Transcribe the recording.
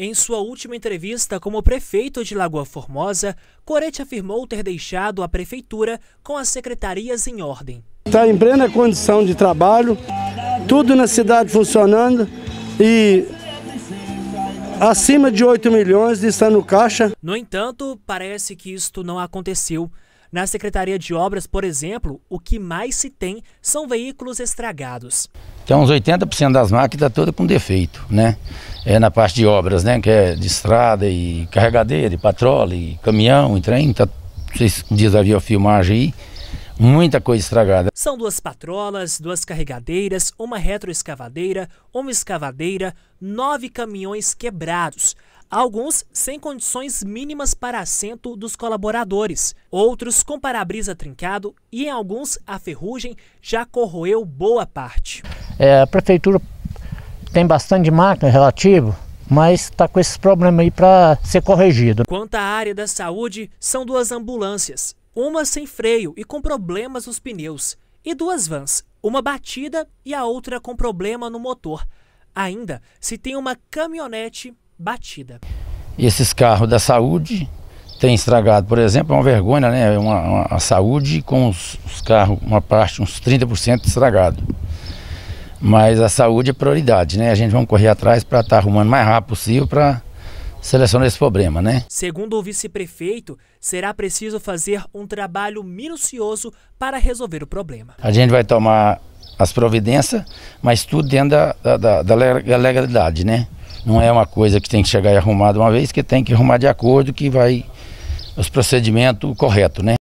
Em sua última entrevista como prefeito de Lagoa Formosa, Corete afirmou ter deixado a prefeitura com as secretarias em ordem. Está em plena condição de trabalho, tudo na cidade funcionando e acima de 8 milhões está no caixa. No entanto, parece que isto não aconteceu. Na Secretaria de Obras, por exemplo, o que mais se tem são veículos estragados. Então, uns 80% das máquinas tá com defeito, né? É na parte de obras, né? Que é de estrada e carregadeira, e patrola, e caminhão, e trem. Tá, vocês dias havia filmagem aí muita coisa estragada. São duas patrolas, duas carregadeiras, uma retroescavadeira, uma escavadeira, nove caminhões quebrados alguns sem condições mínimas para assento dos colaboradores, outros com para-brisa trincado e em alguns a ferrugem já corroeu boa parte. É, a prefeitura tem bastante máquina relativo, mas está com esses problemas aí para ser corrigido. Quanto à área da saúde, são duas ambulâncias, uma sem freio e com problemas nos pneus, e duas vans, uma batida e a outra com problema no motor. Ainda se tem uma caminhonete batida. esses carros da saúde têm estragado, por exemplo, é uma vergonha, né? É uma, uma a saúde com os, os, carros, uma parte, uns 30% estragado. Mas a saúde é prioridade, né? A gente vai correr atrás para estar tá arrumando mais rápido possível para selecionar esse problema, né? Segundo o vice-prefeito, será preciso fazer um trabalho minucioso para resolver o problema. A gente vai tomar as providências, mas tudo dentro da, da, da legalidade, né? Não é uma coisa que tem que chegar e arrumar de uma vez, que tem que arrumar de acordo que vai os procedimentos corretos, né?